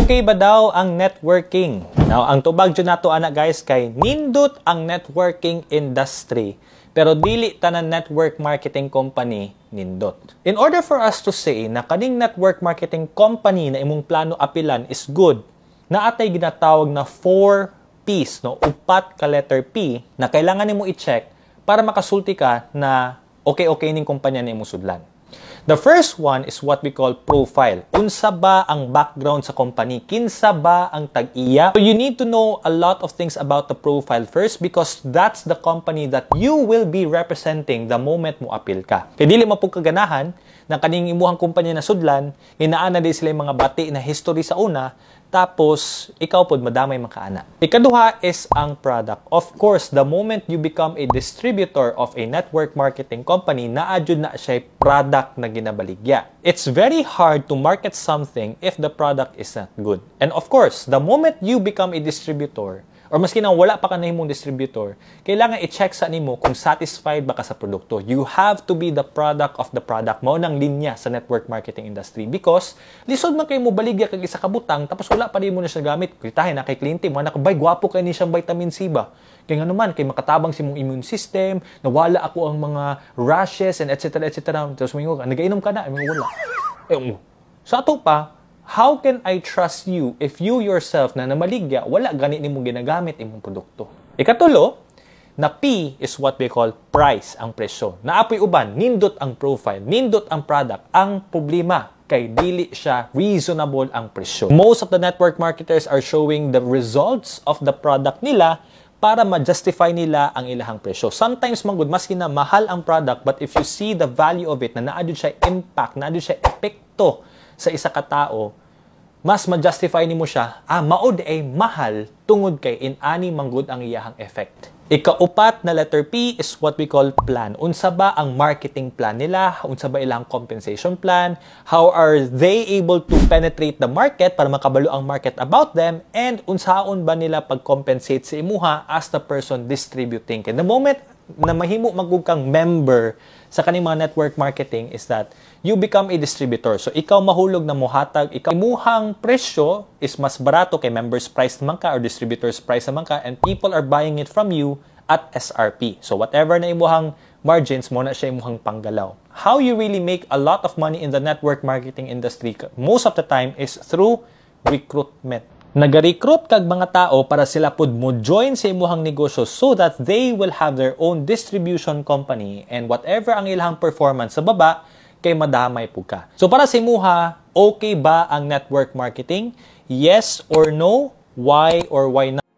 Okay ba daw ang networking? Now, ang tubag dyan nato ana guys kay nindot ang networking industry pero dili tanan network marketing company nindot. In order for us to say na kaning network marketing company na imong plano apilan is good, na atay ginatawag na 4 P's, no? upat ka letter P na kailangan nimo i-check para makasulti ka na okay-okay ning kumpanya na imong sudlan. The first one is what we call profile. Unsa ba ang background sa company? Kinsa ba ang tag-iya? So you need to know a lot of things about the profile first because that's the company that you will be representing the moment mo appeal ka. Kaya dili mo pong kaganahan ng kaning imuhang kumpanya na sudlan, inaana din sila yung mga bati na history sa una, tapos, ikaw pod madamay makaana. Ikaduha is ang product. Of course, the moment you become a distributor of a network marketing company, naadyo na siya product na ginabaligya. It's very hard to market something if the product is not good. And of course, the moment you become a distributor, or maski nang wala pa ka mong distributor, kailangan i-check sa nimo kung satisfied ba ka sa produkto. You have to be the product of the product mo ng linya sa network marketing industry because lisod man kayo mo baligya kag isa ka butang tapos wala pa rin mo na siya gamit. Kritahin na kay kliyente mo anak, bay gwapo kay ni siyang vitamin C ba. Kay ngano man kay makatabang si mong immune system, nawala ako ang mga rashes and etc etc. Tapos mingo nagainom ka na, mingo wala. Eh, um, sa ato pa, how can I trust you if you yourself na namaligya, wala ganit nimo ginagamit imong produkto? Ikatulo, na P is what we call price, ang presyo. Naapoy uban, nindot ang profile, nindot ang product, ang problema kay dili siya reasonable ang presyo. Most of the network marketers are showing the results of the product nila para ma-justify nila ang ilahang presyo. Sometimes, manggod, maski na mahal ang product, but if you see the value of it, na naadyo siya impact, naadyo siya epekto sa isa ka tao, mas ma-justify ni mo siya, ah, maod ay mahal tungod kay inani manggod ang iyahang effect. Ikaupat na letter P is what we call plan. Unsa ba ang marketing plan nila? Unsa ba ilang compensation plan? How are they able to penetrate the market para makabalo ang market about them? And unsaon ba nila pag-compensate si imuha as the person distributing? And the moment na mahimo magug kang member sa kaning mga network marketing is that you become a distributor. So ikaw mahulog na muhatag, ikaw imuhang presyo is mas barato kay members price naman ka or distributors price naman ka and people are buying it from you at SRP. So whatever na imuhang margins mo na siya imuhang panggalaw. How you really make a lot of money in the network marketing industry most of the time is through recruitment. Nag-recruit kag mga tao para sila pud mo join sa imuhang negosyo so that they will have their own distribution company and whatever ang ilang performance sa baba kay madamay pud ka. So para sa imuha, okay ba ang network marketing? Yes or no? Why or why not?